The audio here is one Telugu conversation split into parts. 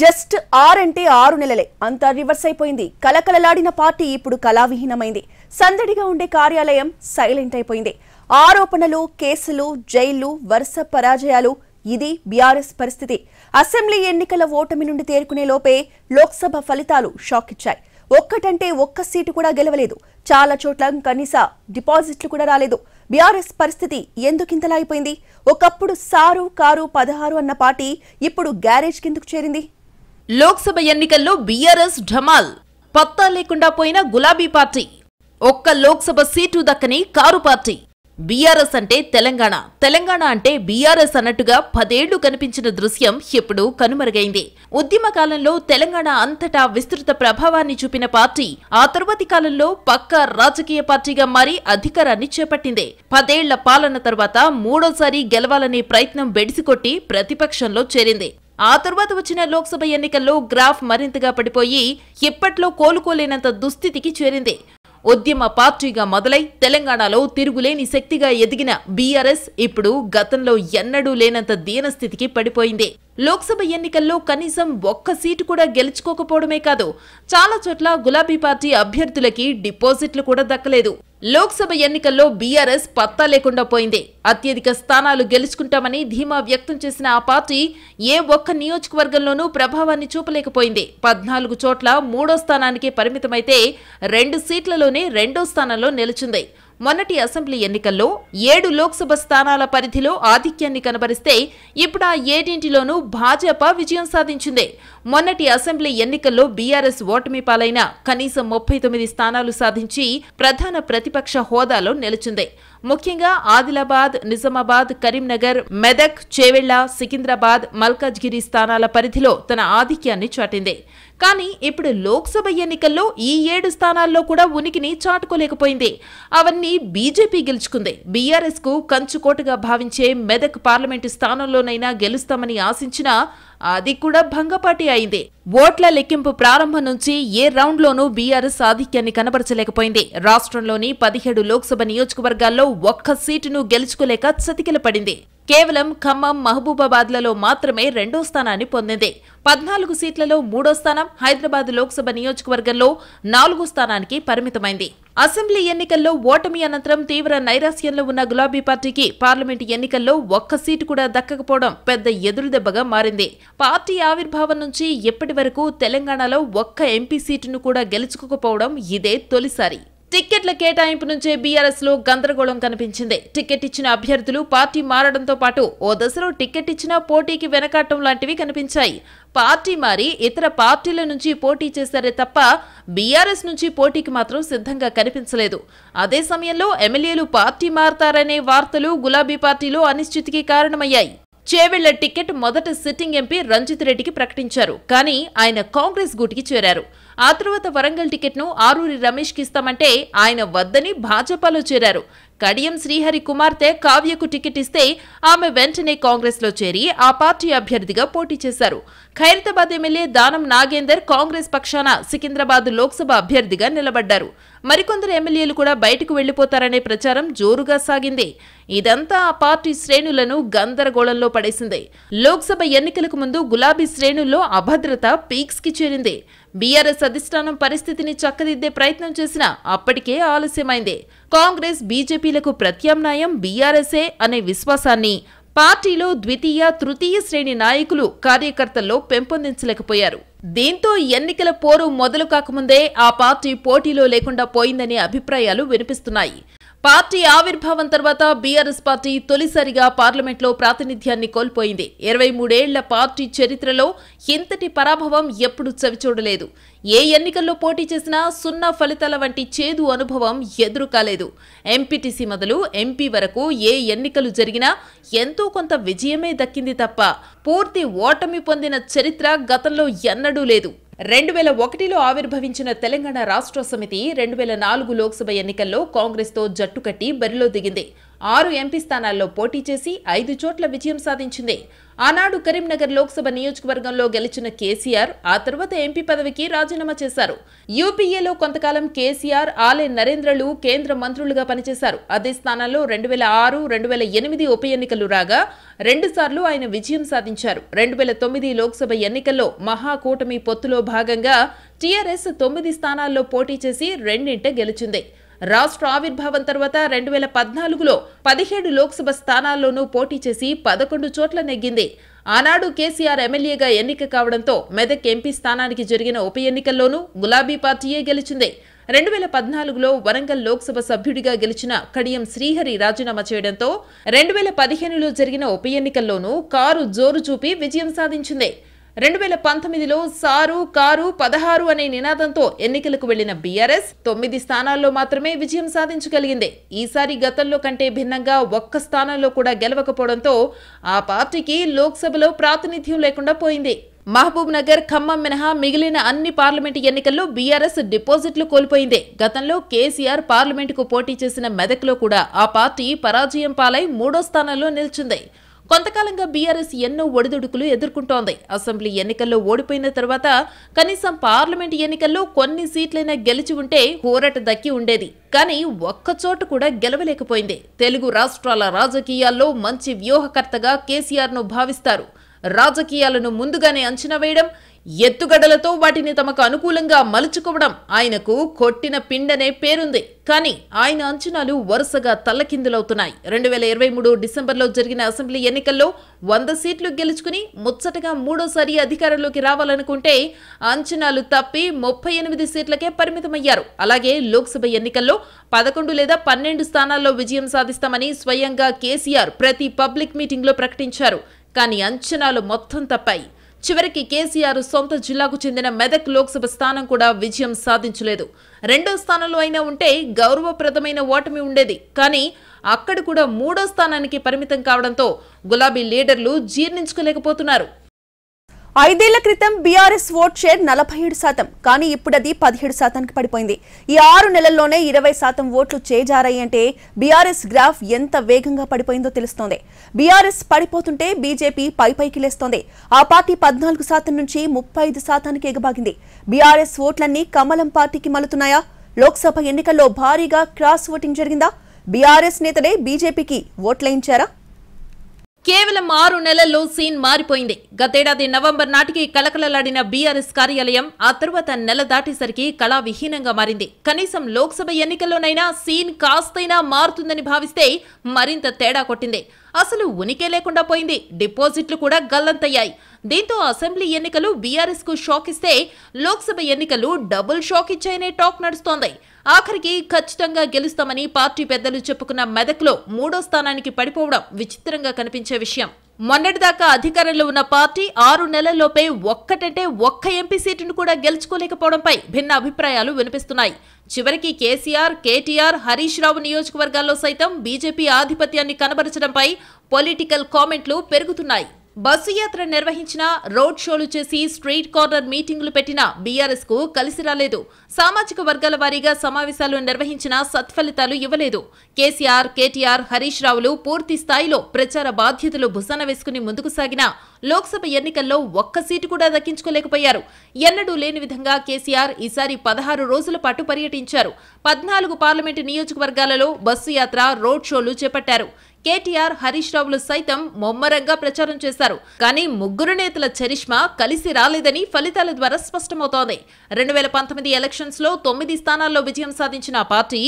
జస్ట్ ఆరంటే ఆరు నెలలే అంతా రివర్స్ అయిపోయింది కలకలలాడిన పార్టీ ఇప్పుడు కళావిహీనమైంది సందడిగా ఉండే కార్యాలయం సైలెంట్ అయిపోయింది ఆరోపణలు కేసులు జైళ్లు వరుస పరాజయాలు ఇది బీఆర్ఎస్ పరిస్థితి అసెంబ్లీ ఎన్నికల ఓటమి నుండి తేరుకునే లోపే లోక్సభ ఫలితాలు షాక్ ఇచ్చాయి ఒక్కటంటే ఒక్క సీటు కూడా గెలవలేదు చాలా చోట్ల కనీస డిపాజిట్లు కూడా రాలేదు బీఆర్ఎస్ పరిస్థితి ఎందుకింతలా అయిపోయింది ఒకప్పుడు సారు కారు పదహారు అన్న పార్టీ ఇప్పుడు గ్యారేజ్ కిందకు చేరింది లోక్సభ ఎన్నికల్లో బీఆర్ఎస్ ఢమాల్ పత్తా లేకుండా పోయిన గులాబీ పార్టీ ఒక్క లోక్సభ సీటు దక్కని కారు పార్టీ బీఆర్ఎస్ అంటే తెలంగాణ తెలంగాణ అంటే బీఆర్ఎస్ అన్నట్టుగా పదేళ్లు కనిపించిన దృశ్యం ఎప్పుడూ కనుమరుగైంది ఉద్యమ కాలంలో తెలంగాణ అంతటా విస్తృత ప్రభావాన్ని చూపిన పార్టీ ఆ తరువాతి కాలంలో పక్క రాజకీయ పార్టీగా మారి అధికారాన్ని చేపట్టింది పదేళ్ల పాలన తర్వాత మూడోసారి గెలవాలనే ప్రయత్నం బెడిసికొట్టి ప్రతిపక్షంలో చేరింది ఆ తర్వాత వచ్చిన లోక్సభ ఎన్నికల్లో గ్రాఫ్ మరింతగా పడిపోయి ఎప్పట్లో కోలుకోలేనంత దుస్థితికి చేరింది ఉద్యమ పార్టీగా మొదలై తెలంగాణలో తిరుగులేని శక్తిగా ఎదిగిన బీఆర్ఎస్ ఇప్పుడు గతంలో ఎన్నడూ లేనంత దీనస్థితికి పడిపోయింది లోక్సభ ఎన్నికల్లో కనీసం ఒక్క సీటు కూడా గెలుచుకోకపోవడమే కాదు చాలా చోట్ల గులాబీ పార్టీ అభ్యర్థులకి డిపాజిట్లు కూడా దక్కలేదు లోక్సభ ఎన్నికల్లో బీఆర్ఎస్ పత్తా లేకుండా పోయింది అత్యధిక స్థానాలు గెలుచుకుంటామని ధీమా వ్యక్తం చేసిన ఆ పార్టీ ఏ ఒక్క నియోజకవర్గంలోనూ ప్రభావాన్ని చూపలేకపోయింది పద్నాలుగు చోట్ల మూడో స్థానానికి పరిమితమైతే రెండు సీట్లలోనే రెండో స్థానంలో నిలిచింది మొన్నటి అసెంబ్లీ ఎన్నికల్లో ఏడు లోక్సభ స్థానాల పరిధిలో ఆధిక్యాన్ని కనబరిస్తే ఇప్పుడు ఆ ఏడింటిలోనూ భాజపా విజయం సాధించింది మొన్నటి అసెంబ్లీ ఎన్నికల్లో బీఆర్ఎస్ ఓటమి పాలైన కనీసం ముప్పై తొమ్మిది స్థానాలు సాధించి ప్రధాన ప్రతిపక్ష హోదాలో నిలిచింది ముఖ్యంగా ఆదిలాబాద్ నిజామాబాద్ కరీంనగర్ మెదక్ చేవెళ్ల సికింద్రాబాద్ మల్కాజ్గిరి స్థానాల పరిధిలో తన ఆధిక్యాన్ని చాటింది కానీ ఇప్పుడు లోక్సభ ఎన్నికల్లో ఈ ఏడు స్థానాల్లో కూడా ఉనికిని చాటుకోలేకపోయింది అవన్నీ బీజేపీ గెలుచుకుంది బీఆర్ఎస్ కు కంచుకోటగా భావించే మెదక్ పార్లమెంటు స్థానంలోనైనా గెలుస్తామని ఆశించినా అది కూడా భంగపాటి అయింది ఓట్ల లెక్కింపు ప్రారంభం నుంచి ఏ రౌండ్లోనూ బీఆర్ఎస్ ఆధిక్యాన్ని కనబరచలేకపోయింది రాష్ట్రంలోని పదిహేడు లోక్సభ నియోజకవర్గాల్లో ఒక్క సీటును గెలుచుకోలేక చతికిల పడింది కేవలం ఖమ్మం మహబూబాబాద్లలో మాత్రమే రెండో స్థానాన్ని పొందింది పద్నాలుగు సీట్లలో మూడో స్థానం హైదరాబాద్ లోక్సభ నియోజకవర్గంలో నాలుగో స్థానానికి పరిమితమైంది అసెంబ్లీ ఎన్నికల్లో ఓటమి అనంతరం తీవ్ర నైరాస్యంలో ఉన్న గులాబీ పార్టీకి పార్లమెంటు ఎన్నికల్లో ఒక్క సీటు కూడా దక్కకపోవడం పెద్ద ఎదురుదెబ్బగా మారింది పార్టీ ఆవిర్భావం నుంచి ఇప్పటి తెలంగాణలో ఒక్క ఎంపీ సీటును కూడా గెలుచుకోకపోవడం ఇదే తొలిసారి టిక్కెట్ల కేటాయింపు నుంచే బీఆర్ఎస్ లో గందరగోళం కనిపించింది టికెట్ ఇచ్చిన అభ్యర్థులు పార్టీ మారడంతో పాటు ఓ దశలో టికెట్ ఇచ్చిన పోటీకి వెనకాటం లాంటివి కనిపించాయి పార్టీ మారి ఇతర పార్టీల నుంచి పోటీ చేశారే తప్ప బీఆర్ఎస్ నుంచి పోటీకి మాత్రం సిద్ధంగా కనిపించలేదు అదే సమయంలో ఎమ్మెల్యేలు పార్టీ మారతారనే వార్తలు గులాబీ పార్టీలో అనిశ్చితికి కారణమయ్యాయి చేవెళ్ల టికెట్ మొదట సిట్టింగ్ ఎంపీ రంజిత్ రెడ్డికి ప్రకటించారు కానీ ఆయన కాంగ్రెస్ గూటికి చేరారు ఆ తర్వాత వరంగల్ టికెట్ను ఆరూరి రమేష్కి ఇస్తామంటే ఆయన వద్దని భాజపాలో చేరారు కడియం శ్రీహరి కుమార్తె కావ్యకు టికెట్ ఇస్తే ఆమె వెంటనే కాంగ్రెస్లో చేరి ఆ పార్టీ అభ్యర్థిగా పోటీ చేశారు ఖైరతాబాద్ ఎమ్మెల్యే దానం నాగేందర్ కాంగ్రెస్ పక్షాన సికింద్రాబాద్ లోక్సభ అభ్యర్థిగా నిలబడ్డారు మరికొందరు ఎమ్మెల్యేలు కూడా బయటకు వెళ్లిపోతారనే ప్రచారం జోరుగా సాగింది ఇదంతా ఆ పార్టీ శ్రేణులను గందరగోళంలో పడేసింది లోక్సభ ఎన్నికలకు ముందు గులాబీ శ్రేణుల్లో అభద్రత పీక్స్ కి చేరింది బీఆర్ఎస్ అధిష్టానం పరిస్థితిని చక్కదిద్దే ప్రయత్నం చేసినా అప్పటికే ఆలస్యమైంది కాంగ్రెస్ బీజేపీలకు ప్రత్యామ్నాయం బీఆర్ఎస్ఏ అనే విశ్వాసాన్ని పార్టీలో ద్వితీయ తృతీయ శ్రేణి నాయకులు కార్యకర్తల్లో పెంపొందించలేకపోయారు దీంతో ఎన్నికల పోరు మొదలు కాకముందే ఆ పార్టీ పోటీలో లేకుండా పోయిందనే అభిప్రాయాలు వినిపిస్తున్నాయి పార్టీ ఆవిర్భావం తర్వాత బీఆర్ఎస్ పార్టీ తొలిసారిగా పార్లమెంట్లో ప్రాతినిధ్యాన్ని కోల్పోయింది ఇరవై మూడేళ్ల పార్టీ చరిత్రలో ఇంతటి పరాభవం ఎప్పుడు చవిచూడలేదు ఏ ఎన్నికల్లో పోటీ చేసినా సున్నా ఫలితాల వంటి చేదు అనుభవం ఎదురు కాలేదు ఎంపీటీసీ మొదలు ఎంపీ వరకు ఏ ఎన్నికలు జరిగినా ఎంతో కొంత విజయమే దక్కింది తప్ప పూర్తి ఓటమి పొందిన చరిత్ర గతంలో ఎన్నడూ లేదు రెండు వేల ఒకటిలో ఆవిర్భవించిన తెలంగాణ రాష్ట్ర సమితి రెండు వేల నాలుగు లోక్సభ ఎన్నికల్లో కాంగ్రెస్తో జట్టు కట్టి బరిలో దిగింది ఆరు ఎంపీ స్థానాల్లో పోటీ చేసి ఐదు చోట్ల విజయం సాధించింది ఆనాడు కరీంనగర్ లోక్సభ నియోజకవర్గంలో గెలిచిన కేసీఆర్ ఆ తర్వాత ఎంపీ పదవికి రాజీనామా చేశారు యూపీఏలో కొంతకాలం కేసీఆర్ ఆలే నరేంద్రలు కేంద్ర మంత్రులుగా పనిచేశారు అదే స్థానాల్లో రెండు వేల ఆరు రెండు వేల ఎనిమిది ఉప ఎన్నికలు రాగా రెండుసార్లు ఆయన విజయం సాధించారు రెండు వేల తొమ్మిది లోక్సభ ఎన్నికల్లో మహాకూటమి పొత్తులో భాగంగా టీఆర్ఎస్ తొమ్మిది స్థానాల్లో పోటీ చేసి రెండింట గెలిచింది రాష్ట్ర ఆవిర్భావం తర్వాత రెండు వేల పద్నాలుగులో పదిహేడు లోక్సభ స్థానాల్లోనూ పోటీ చేసి పదకొండు చోట్ల నెగ్గింది ఆనాడు కేసీఆర్ ఎమ్మెల్యేగా ఎన్నిక కావడంతో మెదక్ ఎంపీ స్థానానికి జరిగిన ఉప ఎన్నికల్లోనూ గులాబీ పార్టీయే గెలిచింది రెండు వేల పద్నాలుగులో వరంగల్ లోక్సభ సభ్యుడిగా గెలిచిన కడియం శ్రీహరి రాజీనామా చేయడంతో రెండు వేల పదిహేనులో జరిగిన ఉప ఎన్నికల్లోనూ కారు జోరు చూపి విజయం సాధించింది రెండు వేల పంతొమ్మిదిలో సారు కారు పదహారు అనే నినాదంతో ఎన్నికలకు వెళ్లిన బీఆర్ఎస్ తొమ్మిది స్థానాల్లో మాత్రమే విజయం సాధించగలిగింది ఈసారి గతంలో కంటే భిన్నంగా ఒక్క స్థానంలో కూడా గెలవకపోవడంతో ఆ పార్టీకి లోక్సభలో ప్రాతినిధ్యం లేకుండా పోయింది మహబూబ్ నగర్ ఖమ్మం మినహా మిగిలిన అన్ని పార్లమెంటు ఎన్నికల్లో బీఆర్ఎస్ డిపాజిట్లు కోల్పోయింది గతంలో కేసీఆర్ పార్లమెంటుకు పోటీ చేసిన మెదక్లో కూడా ఆ పార్టీ పరాజయం పాలై మూడో స్థానంలో నిలిచింది కొంతకాలంగా బీఆర్ఎస్ ఎన్నో ఒడిదుడుకులు ఎదుర్కొంటోంది అసెంబ్లీ ఎన్నికల్లో ఓడిపోయిన తర్వాత కనీసం పార్లమెంటు ఎన్నికల్లో కొన్ని సీట్లైనా గెలిచి ఉంటే హోరాట దక్కి ఉండేది కానీ ఒక్కచోట కూడా గెలవలేకపోయింది తెలుగు రాష్ట్రాల రాజకీయాల్లో మంచి వ్యూహకర్తగా కేసీఆర్ను భావిస్తారు రాజకీయాలను ముందుగానే అంచనా వేయడం ఎత్తుగడలతో వాటిని తమకు అనుకూలంగా మలుచుకోవడం ఆయనకు కొట్టిన పిండనే పేరుంది కానీ ఆయన అంచనాలు వరుసగా తల్లకిందులవుతున్నాయి రెండు వేల ఇరవై మూడు డిసెంబర్లో జరిగిన అసెంబ్లీ ఎన్నికల్లో వంద సీట్లు గెలుచుకుని ముచ్చటగా మూడోసారి అధికారంలోకి రావాలనుకుంటే అంచనాలు తప్పి ముప్పై ఎనిమిది సీట్లకే పరిమితమయ్యారు అలాగే లోక్సభ ఎన్నికల్లో పదకొండు లేదా పన్నెండు స్థానాల్లో విజయం సాధిస్తామని స్వయంగా కేసీఆర్ ప్రతి పబ్లిక్ మీటింగ్లో ప్రకటించారు కానీ అంచనాలు మొత్తం తప్పాయి చివరికి కేసీఆర్ సొంత జిల్లాకు చెందిన మెదక్ లోక్సభ స్థానం కూడా విజయం సాధించలేదు రెండో స్థానంలో అయినా ఉంటే గౌరవప్రదమైన ఓటమి ఉండేది కానీ అక్కడ కూడా మూడో స్థానానికి పరిమితం కావడంతో గులాబీ లీడర్లు జీర్ణించుకోలేకపోతున్నారు ఐదేళ్ల క్రితం బీఆర్ఎస్ ఓట్ షేర్ నలభై ఏడు శాతం కానీ ఇప్పుడది పదిహేడు శాతానికి పడిపోయింది ఈ ఆరు నెలల్లోనే ఇరవై శాతం ఓట్లు చేజారాయి అంటే బీఆర్ఎస్ గ్రాఫ్ ఎంత వేగంగా పడిపోయిందో తెలుస్తోంది బీఆర్ఎస్ పడిపోతుంటే బీజేపీ పైపైకి లేస్తోంది ఆ పార్టీ పద్నాలుగు శాతం నుంచి ముప్పై ఐదు శాతానికి ఎగబాగింది బీఆర్ఎస్ ఓట్లన్నీ కమలం పార్టీకి మలుతున్నాయా లోక్సభ ఎన్నికల్లో భారీగా క్రాస్ ఓటింగ్ జరిగిందా బీఆర్ఎస్ నేతలే బీజేపీకి ఓట్లయించారా కేవలం ఆరు నెలల్లో సీన్ మారిపోయింది గతేడాది నవంబర్ నాటికి కలకలలాడిన బీఆర్ఎస్ కార్యాలయం ఆ తర్వాత నెల దాటేసరికి కళావిహీనంగా మారింది కనీసం లోక్సభ ఎన్నికల్లోనైనా సీన్ కాస్తైనా మారుతుందని భావిస్తే మరింత తేడా కొట్టింది అసలు ఉనికి లేకుండా పోయింది డిపాజిట్లు కూడా గల్లంతయ్యాయి దీంతో అసెంబ్లీ ఎన్నికలు బీఆర్ఎస్ కు షాక్ ఇస్తే లోక్సభ ఎన్నికలు డబుల్ షాక్ ఇచ్చాయనే టాక్ నడుస్తోంది ఆఖరికి ఖచ్చితంగా గెలుస్తామని పార్టీ పెద్దలు చెప్పుకున్న మెదక్లో మూడో స్థానానికి పడిపోవడం విచిత్రంగా కనిపించే విషయం మొన్నటిదాకా అధికారంలో ఉన్న పార్టీ ఆరు నెలల్లోపే ఒక్కటంటే ఒక్క ఎంపీ సీటును కూడా గెలుచుకోలేకపోవడంపై భిన్న అభిప్రాయాలు వినిపిస్తున్నాయి చివరికి కేసీఆర్ కేటీఆర్ హరీష్ రావు నియోజకవర్గాల్లో సైతం బీజేపీ ఆధిపత్యాన్ని కనబరచడంపై పొలిటికల్ కామెంట్లు పెరుగుతున్నాయి బస్సు యాత్ర నిర్వహించిన రోడ్ షోలు చేసి స్ట్రీట్ కార్నర్ మీటింగులు పెట్టిన బీఆర్ఎస్ కు కలిసి రాలేదు సామాజిక వర్గాల వారీగా సమావేశాలు నిర్వహించిన సత్ఫలితాలు ఇవ్వలేదు కేసీఆర్ కేటీఆర్ హరీష్ రావులు పూర్తి స్థాయిలో ప్రచార బాధ్యతలు భుసన వేసుకుని ముందుకు సాగిన లోక్సభ ఎన్నికల్లో ఒక్క సీటు కూడా దక్కించుకోలేకపోయారు ఎన్నడూ లేని విధంగా కేసీఆర్ ఈసారి పదహారు రోజుల పాటు పర్యటించారు పద్నాలుగు పార్లమెంటు నియోజకవర్గాలలో బస్సు యాత్ర రోడ్ షోలు చేపట్టారు కేటీఆర్ హరీష్ రావులు సైతం ముమ్మరంగా ప్రచారం చేశారు కానీ ముగ్గురు నేతల చరిష్మా కలిసి రాలేదని ఫలితాల ద్వారా స్పష్టమవుతోంది రెండు వేల పంతొమ్మిది ఎలక్షన్స్ లో తొమ్మిది స్థానాల్లో విజయం సాధించిన పార్టీ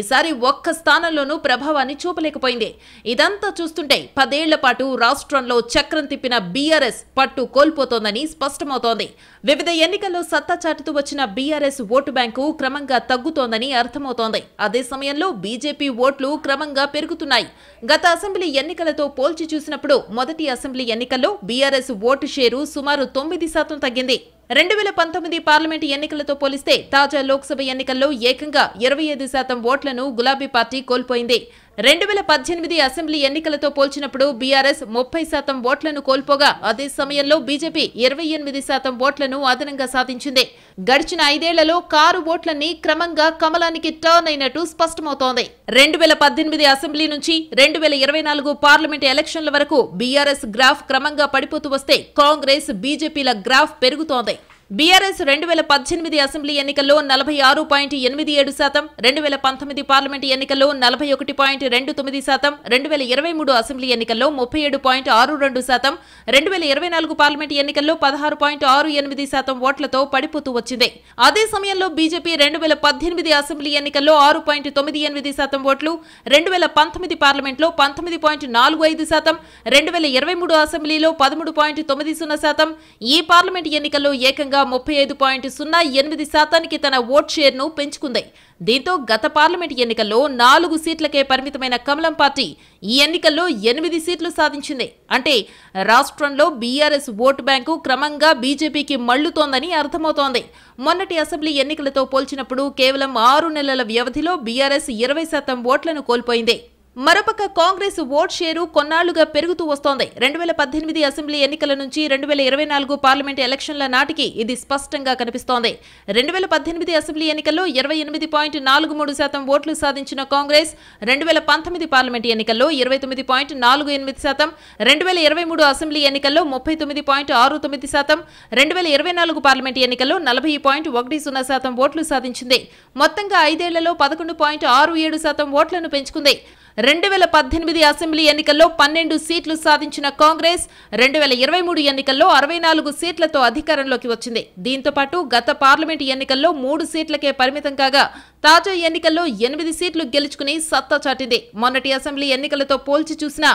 ఈసారి ఒక్క స్థానంలోనూ ప్రభావాన్ని చూపలేకపోయింది ఇదంతా చూస్తుంటే పదేళ్ల పాటు రాష్ట్రంలో చక్రం తిప్పిన బీఆర్ఎస్ పట్టు కోల్పోతోందని స్పష్టమవుతోంది వివిధ ఎన్నికల్లో సత్తా చాటుతూ వచ్చిన బీఆర్ఎస్ ఓటు బ్యాంకు క్రమంగా తగ్గుతోందని అర్థమవుతోంది అదే సమయంలో బీజేపీ ఓట్లు క్రమంగా పెరుగుతున్నాయి గత అసెంబ్లీ ఎన్నికలతో పోల్చి చూసినప్పుడు మొదటి అసెంబ్లీ ఎన్నికల్లో బీఆర్ఎస్ ఓటు షేరు సుమారు తొమ్మిది శాతం తగ్గింది రెండు వేల పంతొమ్మిది పార్లమెంటు ఎన్నికలతో పోలిస్తే తాజా లోక్సభ ఎన్నికల్లో ఏకంగా ఇరవై ఐదు శాతం ఓట్లను గులాబీ పార్టీ కోల్పోయింది రెండు వేల పద్దెనిమిది అసెంబ్లీ ఎన్నికలతో పోల్చినప్పుడు బీఆర్ఎస్ ముప్పై శాతం ఓట్లను కోల్పోగా అదే సమయంలో బీజేపీ ఇరవై ఎనిమిది శాతం ఓట్లను అదనంగా సాధించింది గడిచిన ఐదేళ్లలో కారు ఓట్లన్నీ క్రమంగా కమలానికి టర్న్ అయినట్టు స్పష్టమవుతోంది రెండు వేల పద్దెనిమిది అసెంబ్లీ నుంచి రెండు వేల ఇరవై నాలుగు పార్లమెంట్ ఎలక్షన్ల వరకు బీఆర్ఎస్ గ్రాఫ్ క్రమంగా పడిపోతూ వస్తే కాంగ్రెస్ బీజేపీల గ్రాఫ్ పెరుగుతోంది బీఆర్ఎస్ రెండు వేల పద్దెనిమిది అసెంబ్లీ ఎన్నికల్లో నలభై ఆరు పాయింట్ ఎనిమిది ఏడు శాతం రెండు వేల పంతొమ్మిది పార్లమెంటు ఎన్నికల్లో నలభై ఒకటి పాయింట్ రెండు తొమ్మిది శాతం రెండు వేల ఇరవై మూడు అసెంబ్లీ ఎన్నికల్లో ముప్పై ఏడు పాయింట్ ఆరు రెండు శాతం రెండు వేల ఇరవై నాలుగు పార్లమెంటు ఎన్నికల్లో పదహారు పాయింట్ ఆరు ఎనిమిది శాతం ఓట్లతో పడిపోతూ వచ్చింది అదే సమయంలో బీజేపీ రెండు వేల పద్దెనిమిది అసెంబ్లీ ఎన్నికల్లో ఆరు పాయింట్ తొమ్మిది ఎనిమిది శాతం ఓట్లు రెండు వేల పంతొమ్మిది పార్లమెంట్లో పంతొమ్మిది పాయింట్ నాలుగు ఐదు శాతం రెండు వేల ఇరవై మూడు అసెంబ్లీలో పదమూడు పాయింట్ తొమ్మిది సున్నా శాతం ఈ పార్లమెంటు ఎన్నికల్లో ఏకంగా ఏకంగా ముప్పై ఐదు పాయింట్ సున్నా ఎనిమిది శాతానికి తన ఓట్ షేర్ను పెంచుకుంది దీంతో గత పార్లమెంట్ ఎన్నికల్లో నాలుగు సీట్లకే పరిమితమైన కమలం పార్టీ ఈ ఎన్నికల్లో ఎనిమిది సీట్లు సాధించింది అంటే రాష్ట్రంలో బీఆర్ఎస్ ఓటు బ్యాంకు క్రమంగా బీజేపీకి మళ్లుతోందని అర్థమవుతోంది మొన్నటి అసెంబ్లీ ఎన్నికలతో పోల్చినప్పుడు కేవలం ఆరు నెలల వ్యవధిలో బీఆర్ఎస్ ఇరవై శాతం ఓట్లను కోల్పోయింది మరోపక్క కాంగ్రెస్ ఓట్ షేరు కొన్నాళ్లుగా పెరుగుతూ వస్తోంది రెండు వేల పద్దెనిమిది అసెంబ్లీ ఎన్నికల నుంచి రెండు వేల ఇరవై నాలుగు పార్లమెంట్ ఎలక్షన్ల నాటికి ఇది స్పష్టంగా కనిపిస్తోంది రెండు వేల పద్దెనిమిది అసెంబ్లీ ఎన్నికల్లో ఇరవై ఎనిమిది పాయింట్ నాలుగు మూడు శాతం ఓట్లు సాధించిన కాంగ్రెస్ రెండు వేల పంతొమ్మిది పార్లమెంట్ ఎన్నికల్లో ఇరవై తొమ్మిది పాయింట్ నాలుగు ఎనిమిది శాతం రెండు వేల ఇరవై మూడు అసెంబ్లీ ఎన్నికల్లో ముప్పై తొమ్మిది పాయింట్ ఆరు తొమ్మిది శాతం రెండు వేల ఇరవై నాలుగు పార్లమెంట్ ఎన్నికల్లో నలభై పాయింట్ ఒకటి సున్నా శాతం ఓట్లు సాధించింది మొత్తంగా ఐదేళ్లలో పదకొండు పాయింట్ ఆరు ఏడు శాతం ఓట్లను పెంచుకుంది రెండు వేల పద్దెనిమిది అసెంబ్లీ ఎన్నికల్లో పన్నెండు సీట్లు సాధించిన కాంగ్రెస్ రెండు వేల ఇరవై మూడు ఎన్నికల్లో అరవై నాలుగు సీట్లతో అధికారంలోకి వచ్చింది దీంతో పాటు గత పార్లమెంటు ఎన్నికల్లో మూడు సీట్లకే పరిమితం కాగా తాజా ఎన్నికల్లో ఎనిమిది సీట్లు గెలుచుకుని సత్తా చాటింది మొన్నటి అసెంబ్లీ ఎన్నికలతో పోల్చి చూసిన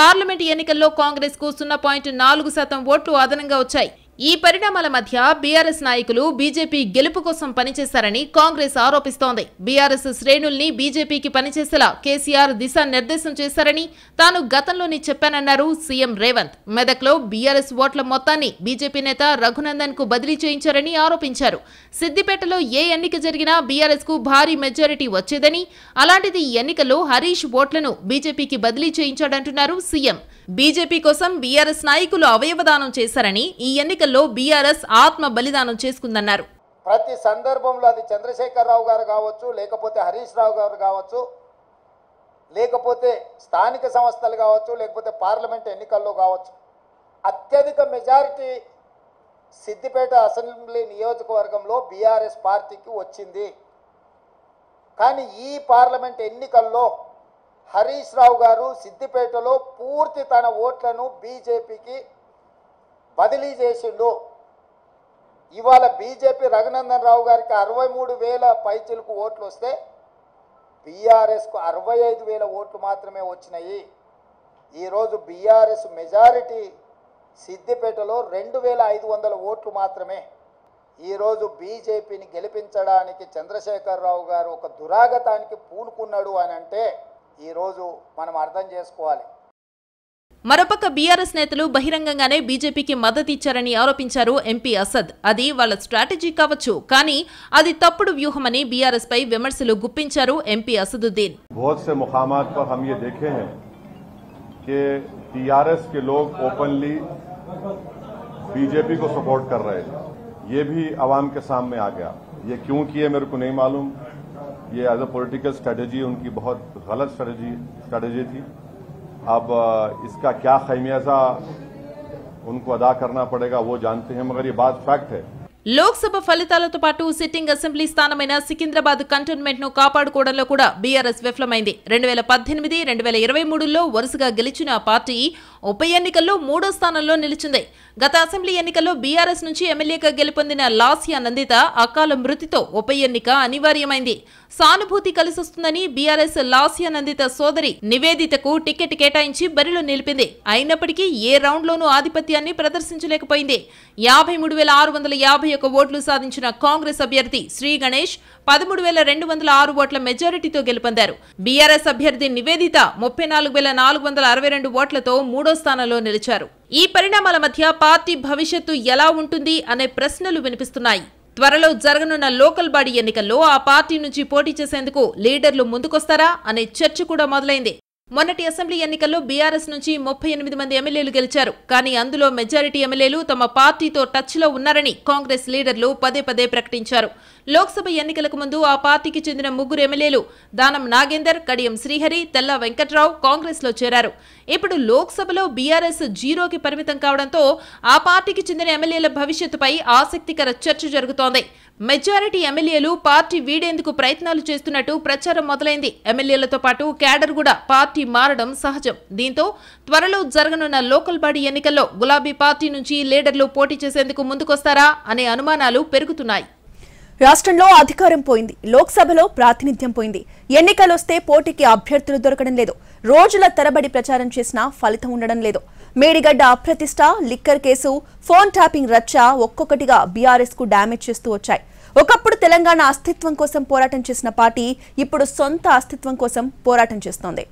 పార్లమెంటు ఎన్నికల్లో కాంగ్రెస్ కు సున్నా పాయింట్ నాలుగు శాతం ఓట్లు అదనంగా వచ్చాయి ఈ పరిణామాల మధ్య బీఆర్ఎస్ నాయకులు బీజేపీ గెలుపు కోసం పనిచేశారని కాంగ్రెస్ ఆరోపిస్తోంది బీఆర్ఎస్ శ్రేణుల్ని బీజేపీకి పనిచేసేలా కేసీఆర్ దిశానిర్దేశం చేశారని తాను గతంలోని చెప్పానన్నారు సీఎం రేవంత్ మెదక్లో బీఆర్ఎస్ ఓట్ల మొత్తాన్ని బీజేపీ నేత రఘునందన్ కు బదిలీ చేయించారని ఆరోపించారు సిద్దిపేటలో ఏ ఎన్నిక జరిగినా బీఆర్ఎస్ కు భారీ మెజారిటీ వచ్చేదని అలాంటిది ఎన్నికల్లో హరీష్ ఓట్లను బీజేపీకి బదిలీ చేయించాడంటున్నారు సీఎం బీజేపీ కోసం బీఆర్ఎస్ నాయకులు అవయవదానం చేశారని ఈ ఎన్నిక ఎన్నికల్లో బీఆర్ఎస్ ఆత్మ బలిదానం చేసుకుందన్నారు ప్రతి సందర్భంలో అది చంద్రశేఖరరావు గారు కావచ్చు లేకపోతే హరీష్ రావు గారు కావచ్చు లేకపోతే స్థానిక సంస్థలు కావచ్చు లేకపోతే పార్లమెంట్ ఎన్నికల్లో కావచ్చు అత్యధిక మెజారిటీ సిద్దిపేట అసెంబ్లీ నియోజకవర్గంలో బీఆర్ఎస్ పార్టీకి వచ్చింది కానీ ఈ పార్లమెంట్ ఎన్నికల్లో హరీష్ రావు గారు సిద్దిపేటలో పూర్తి తన ఓట్లను బీజేపీకి బదిలీ చేసిండు ఇవాళ బీజేపీ రఘునందన్ రావు గారికి అరవై మూడు వేల పైచిలకు ఓట్లు వస్తే బీఆర్ఎస్కు అరవై ఐదు వేల ఓట్లు మాత్రమే వచ్చినాయి ఈరోజు బీఆర్ఎస్ మెజారిటీ సిద్దిపేటలో రెండు వేల ఐదు వందల ఓట్లు మాత్రమే ఈరోజు బీజేపీని గెలిపించడానికి చంద్రశేఖరరావు గారు ఒక దురాగతానికి పూనుకున్నాడు అని అంటే ఈరోజు మనం అర్థం చేసుకోవాలి मरपक बीआरएस नेता बहिंग बीजेपी की मदति आरोप एंपी असद अदी वाल स्ट्राटी कावचु का अभी तपड़ व्यूहम बीआरएस पै विमर्शार एंपी असदुद्दीन बहुत से मुकाम पर हम ये देखे हैं कि टीआरएस के लोग ओपनली बीजेपी को सपोर्ट कर रहे थे ये भी आवाम के सामने आ गया ये क्यों किए मेरे को नहीं मालूम ये एज अ पोलिटिकल स्ट्रेटेजी उनकी बहुत गलत स्ट्रेटेजी थी अब इसका क्या खैमियाजा उनको अदा करना पड़ेगा वो जानते हैं मगर ये बात फैक्ट है లోక్సభ ఫలితాలతో పాటు సిట్టింగ్ అసెంబ్లీ స్థానమైన సికింద్రాబాద్ కంటోన్మెంట్ ను కాపాడుకోవడంలో కూడా బీఆర్ఎస్ విఫలమైంది రెండు వేల పద్దెనిమిది రెండు వేల ఇరవై మూడులో వరుసగా గెలిచిన పార్టీ ఉప ఎన్నికల్లో మూడో స్థానంలో నిలిచింది గత అసెంబ్లీ ఎన్నికల్లో బీఆర్ఎస్ నుంచి ఎమ్మెల్యేగా గెలుపొందిన లాస్యా నందిత అకాల మృతితో ఉప ఎన్నిక అనివార్యమైంది సానుభూతి కలిసొస్తుందని బీఆర్ఎస్ లాస్యా నందిత సోదరి నివేదితకు టికెట్ కేటాయించి బరిలో నిలిపింది అయినప్పటికీ ఏ రౌండ్లోనూ ఆధిపత్యాన్ని ప్రదర్శించలేకపోయింది యాభై మూడు వేల ఆరు వందల యాభై ఒక ఓట్లు సాధించిన కాంగ్రెస్ అభ్యర్థి శ్రీ గణేష్ పదమూడు వేల రెండు వందల ఆరు ఓట్ల మెజారిటీతో గెలుపొందారు బీఆర్ఎస్ అభ్యర్థి నివేదిత ముప్పై నాలుగు వేల నాలుగు వందల అరవై రెండు ఓట్లతో మూడో నాలుగో స్థానంలో నిలిచారు ఈ పరిణామాల మధ్య పార్టీ భవిష్యత్తు ఎలా ఉంటుంది అనే ప్రశ్నలు వినిపిస్తున్నాయి త్వరలో జరగనున్న లోకల్ బాడీ ఎన్నికల్లో ఆ పార్టీ నుంచి పోటీ చేసేందుకు లీడర్లు ముందుకొస్తారా అనే చర్చ కూడా మొదలైంది మొన్నటి అసెంబ్లీ ఎన్నికల్లో బీఆర్ఎస్ నుంచి ముప్పై ఎనిమిది మంది ఎమ్మెల్యేలు గెలిచారు కానీ అందులో మెజారిటీ ఎమ్మెల్యేలు తమ పార్టీతో టచ్లో ఉన్నారని కాంగ్రెస్ లీడర్లు పదే పదే ప్రకటించారు లోక్సభ ఎన్నికలకు ముందు ఆ పార్టీకి చెందిన ముగ్గురు ఎమ్మెల్యేలు దానం నాగేందర్ కడియం శ్రీహరి తెల్ల వెంకట్రావు కాంగ్రెస్ లో చేరారు ఇప్పుడు లోక్సభలో బీఆర్ఎస్ జీరోకి పరిమితం కావడంతో ఆ పార్టీకి చెందిన ఎమ్మెల్యేల భవిష్యత్తుపై ఆసక్తికర చర్చ జరుగుతోంది మెజారిటీ ఎమ్మెల్యేలు పార్టీ వీడేందుకు ప్రయత్నాలు చేస్తున్నట్టు ప్రచారం మొదలైంది ఎమ్మెల్యేలతో పాటు క్యాడర్ కూడా పార్టీ మారడం సహజం దీంతో త్వరలో జరగనున్న లోకల్ బాడీ ఎన్నికల్లో గులాబీ పార్టీ నుంచి లీడర్లు పోటీ చేసేందుకు ముందుకొస్తారా అనే అనుమానాలు పెరుగుతున్నాయి రాష్ట్రంలో అధికారం పోయింది లోక్సభలో ప్రాతినిధ్యం పోయింది ఎన్నికలొస్తే పోటీకి అభ్యర్థులు దొరకడం లేదు రోజుల తరబడి ప్రచారం చేసినా ఫలితం ఉండడం లేదు మేడిగడ్డ అప్రతిష్ట లిక్కర్ కేసు ఫోన్ ట్యాపింగ్ రచ్చ ఒక్కొక్కటిగా బీఆర్ఎస్ కు డ్యామేజ్ చేస్తూ వచ్చాయి ఒకప్పుడు తెలంగాణ అస్తిత్వం కోసం పోరాటం చేసిన పార్టీ ఇప్పుడు సొంత అస్తిత్వం కోసం పోరాటం చేస్తోంది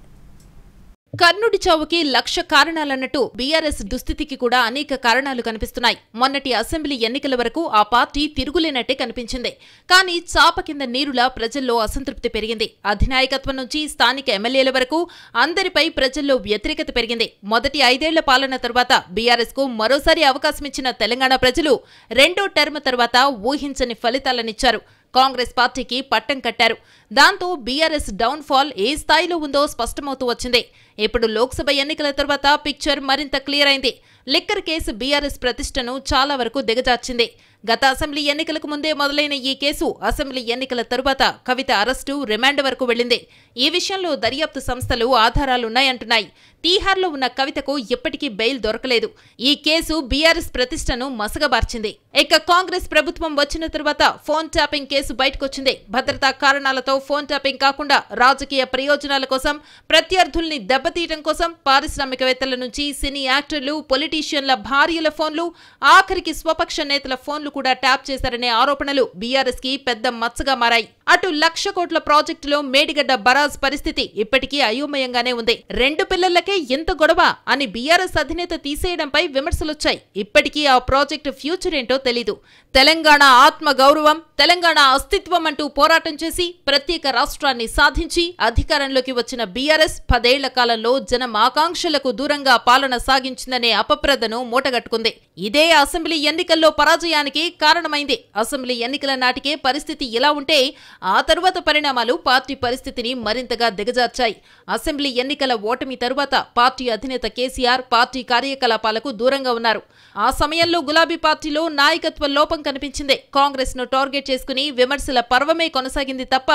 కర్ణుడి చావుకి లక్ష కారణాలన్నట్టు బీఆర్ఎస్ దుస్థితికి కూడా అనేక కారణాలు కనిపిస్తున్నాయి మొన్నటి అసెంబ్లీ ఎన్నికల వరకు ఆ పార్టీ తిరుగులేనట్టే కనిపించింది కానీ చాప కింద నీరులా ప్రజల్లో అసంతృప్తి పెరిగింది అధినాయకత్వం నుంచి స్థానిక ఎమ్మెల్యేల వరకు అందరిపై ప్రజల్లో వ్యతిరేకత పెరిగింది మొదటి ఐదేళ్ల పాలన తర్వాత బీఆర్ఎస్ కు మరోసారి అవకాశం ఇచ్చిన తెలంగాణ ప్రజలు రెండో టర్మ్ తర్వాత ఊహించని ఫలితాలనిచ్చారు కాంగ్రెస్ పార్టీకి పట్టం కట్టారు దాంతో బీఆర్ఎస్ డౌన్ఫాల్ ఏ స్థాయిలో ఉందో స్పష్టమవుతూ వచ్చింది ఇప్పుడు లోక్సభ ఎన్నికల తర్వాత పిక్చర్ మరింత క్లియర్ అయింది లిక్కర్ కేసు బీఆర్ఎస్ ప్రతిష్టను చాలా వరకు దిగజార్చింది గత అసెంబ్లీ ఎన్నికలకు ముందే మొదలైన ఈ కేసు అసెంబ్లీ ఎన్నికల తరువాత కవిత అరెస్టు రిమాండ్ వరకు వెళ్లింది ఈ విషయంలో దర్యాప్తు సంస్థలు ఆధారాలున్నాయంటున్నాయి టీహార్లో ఉన్న కవితకు ఇప్పటికీ బెయిల్ దొరకలేదు ఈ కేసు బీఆర్ఎస్ ప్రతిష్టను మసగబార్చింది ఇక కాంగ్రెస్ ప్రభుత్వం వచ్చిన తర్వాత ఫోన్ ట్యాపింగ్ కేసు బయటకొచ్చింది భద్రతా కారణాలతో ఫోన్ ట్యాపింగ్ కాకుండా రాజకీయ ప్రయోజనాల కోసం ప్రత్యర్థుల్ని దెబ్బతీయడం కోసం పారిశ్రామికవేత్తల నుంచి సినీ యాక్టర్లు పొలిటీషియన్ల భార్యల ఫోన్లు ఆఖరికి స్వపక్ష నేతల ఫోన్లు కూడా ట్యాప్ చేశారనే ఆరోపణలు బీఆర్ఎస్ కి పెద్ద మచ్చగా మారాయి అటు లక్ష కోట్ల ప్రాజెక్టులో మేడిగడ్డ బరాజ్ పరిస్థితి ఇప్పటికీ అయోమయంగానే ఉంది రెండు పిల్లలకే ఎంత గొడవ అని బీఆర్ఎస్ అధినేత తీసేయడంపై విమర్శలొచ్చాయి ఇప్పటికీ ఆ ప్రాజెక్టు ఫ్యూచర్ ఏంటో తెలీదు తెలంగాణ ఆత్మ గౌరవం తెలంగాణ అస్తిత్వం అంటూ పోరాటం చేసి ప్రత్యేక రాష్ట్రాన్ని సాధించి అధికారంలోకి వచ్చిన బీఆర్ఎస్ పదేళ్ల కాలంలో జనం ఆకాంక్షలకు దూరంగా పాలన సాగించిందనే అపప్రదను మూటగట్టుకుంది ఇదే అసెంబ్లీ ఎన్నికల్లో పరాజయానికి కారణమైంది అసెంబ్లీ ఎన్నికల నాటికే పరిస్థితి ఇలా ఉంటే ఆ తరువాత పరిణామాలు పార్టీ పరిస్థితిని మరింతగా దిగజార్చాయి అసెంబ్లీ ఎన్నికల ఓటమి తరువాత పార్టీ అధినేత కేసీఆర్ పార్టీ కార్యకలాపాలకు దూరంగా ఉన్నారు ఆ సమయంలో గులాబీ పార్టీలో నాయకత్వ లోపం కనిపించింది కాంగ్రెస్ ను టార్గెట్ చేసుకుని విమర్శల పర్వమే కొనసాగింది తప్ప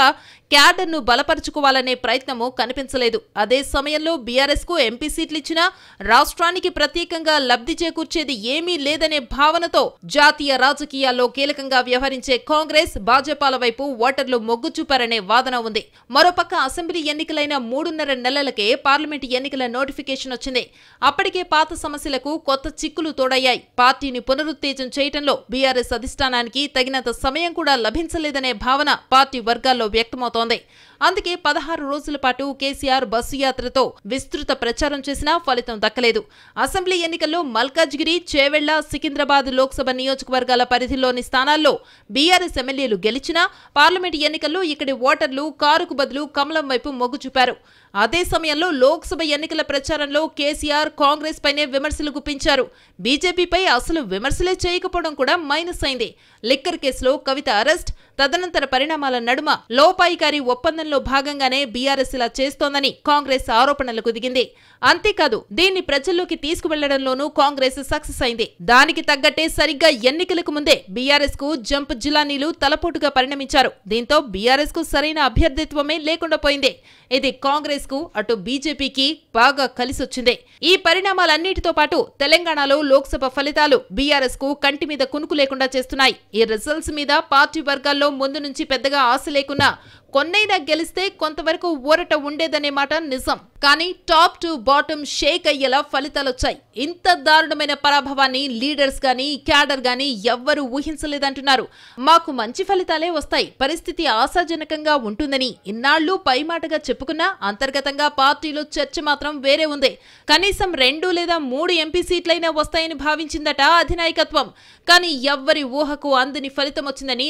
క్యాడర్ ను బలపరుచుకోవాలనే ప్రయత్నము కనిపించలేదు అదే సమయంలో బీఆర్ఎస్ కు ఎంపీ సీట్లు ఇచ్చినా రాష్ట్రానికి ప్రత్యేకంగా లబ్ధి చేకూర్చేది ఏమీ లేదనే భావనతో జాతీయ రాజకీయాల్లో కీలకంగా వ్యవహరించే కాంగ్రెస్ భాజపాల వైపు ఓటర్లు ఓటర్లు మొగ్గు చూపారనే వాదన ఉంది మరోపక్క అసెంబ్లీ ఎన్నికలైన మూడున్నర నెలలకే పార్లమెంట్ ఎన్నికల నోటిఫికేషన్ వచ్చింది అప్పటికే పాత సమస్యలకు కొత్త చిక్కులు తోడయ్యాయి పార్టీని పునరుత్తేజం చేయడంలో బీఆర్ఎస్ అధిష్టానానికి తగినంత సమయం కూడా లభించలేదనే భావన పార్టీ వర్గాల్లో వ్యక్తమవుతోంది అందుకే పదహారు రోజుల పాటు కేసీఆర్ బస్సు యాత్రతో విస్తృత ప్రచారం చేసినా ఫలితం దక్కలేదు అసెంబ్లీ ఎన్నికల్లో మల్కాజ్గిరి చేవెళ్ల సికింద్రాబాద్ లోక్సభ నియోజకవర్గాల పరిధిలోని స్థానాల్లో బీఆర్ఎస్ ఎమ్మెల్యేలు గెలిచినా పార్లమెంట్ ఎన్నికల్లో ఇక్కడి ఓటర్లు కారుకు బదులు కమలం వైపు మొగ్గు చూపారు అదే సమయంలో లోక్సభ ఎన్నికల ప్రచారంలో కేసీఆర్ కాంగ్రెస్ పైనే విమర్శలు గుప్పించారు బీజేపీపై అసలు విమర్శలే చేయకపోవడం కూడా మైనస్ అయింది లిక్కర్ కేసులో కవిత అరెస్ట్ తదనంతర పరిణామాల నడుమ లోపాయికారి ఒప్పందంలో భాగంగానే బీఆర్ఎస్ ఇలా చేస్తోందని కాంగ్రెస్ ఆరోపణలకు దిగింది అంతేకాదు దీన్ని ప్రజల్లోకి తీసుకువెళ్లడంలోనూ కాంగ్రెస్ సక్సెస్ అయింది దానికి తగ్గట్టే సరిగ్గా ఎన్నికలకు ముందే బీఆర్ఎస్ కు జంప్ జిలానీలు తలపోటుగా పరిణమించారు దీంతో బీఆర్ఎస్ కు సరైన అభ్యర్థిత్వమే లేకుండా పోయింది ఇది కాంగ్రెస్ కాంగ్రెస్ కు అటు బీజేపీకి బాగా కలిసొచ్చిందే ఈ పరిణామాలన్నిటితో పాటు తెలంగాణలో లోక్సభ ఫలితాలు బీఆర్ఎస్ కు కంటి మీద కునుకు లేకుండా చేస్తున్నాయి ఈ రిజల్ట్స్ మీద పార్టీ వర్గాల్లో ముందు నుంచి పెద్దగా ఆశ లేకున్నా కొన్నైనా గెలిస్తే కొంతవరకు ఊరట ఉండేదనే మాట నిజం కానీ టాప్ టు బాటమ్ షేక్ అయ్యేలా ఫలితాలొచ్చాయి ఇంత దారుణమైన పరాభవాన్ని లీడర్స్ గాని క్యాడర్ గాని ఎవ్వరూ ఊహించలేదంటున్నారు మాకు మంచి ఫలితాలే వస్తాయి పరిస్థితి ఆశాజనకంగా ఉంటుందని ఇన్నాళ్లు పైమాటగా చెప్పుకున్నా అంతర్గతంగా పార్టీలో చర్చ మాత్రం మాత్రం వేరే ఉంది కనీసం రెండు లేదా మూడు ఎంపీ సీట్లైనా వస్తాయని భావించిందట అధినాయకత్వం కానీ ఎవ్వరి ఊహకు అందని ఫలితం వచ్చిందని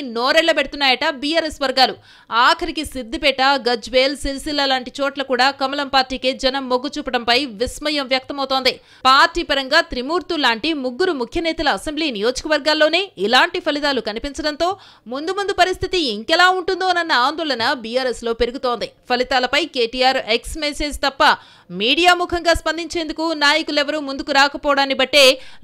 పెడుతున్నాయట బీఆర్ఎస్ వర్గాలు ఆఖరికి సిద్దిపేట గజ్వేల్ సిరిసిల్ల లాంటి చోట్ల కూడా కమలం పార్టీకే జనం మొగ్గు చూపడంపై విస్మయం వ్యక్తమవుతోంది పార్టీ పరంగా త్రిమూర్తు లాంటి ముగ్గురు ముఖ్య నేతల అసెంబ్లీ నియోజకవర్గాల్లోనే ఇలాంటి ఫలితాలు కనిపించడంతో ముందు ముందు పరిస్థితి ఇంకెలా ఉంటుందోనన్న ఆందోళన బీఆర్ఎస్ లో పెరుగుతోంది ఫలితాలపై కేటీఆర్ ఎక్స్ మెసేజ్ తప్ప మీడియా ముఖంగా స్పందించేందుకు నాయకులెవరూ ముందుకు రాకపోవడాన్ని బట్టే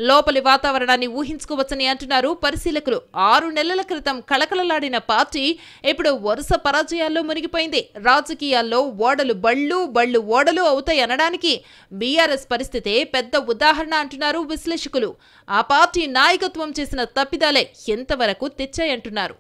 లోపలి వాతావరణాన్ని ఊహించుకోవచ్చని అంటున్నారు పరిశీలకులు ఆరు నెలల క్రితం కళకళలాడిన పార్టీ ఇప్పుడు వరుస పరాజయాల్లో మునిగిపోయింది రాజకీయాల్లో ఓడలు బళ్ళు బళ్ళు ఓడలు అవుతాయనడానికి బీఆర్ఎస్ పరిస్థితే పెద్ద ఉదాహరణ అంటున్నారు విశ్లేషకులు ఆ పార్టీ నాయకత్వం చేసిన తప్పిదాలే ఎంతవరకు తెచ్చాయంటున్నారు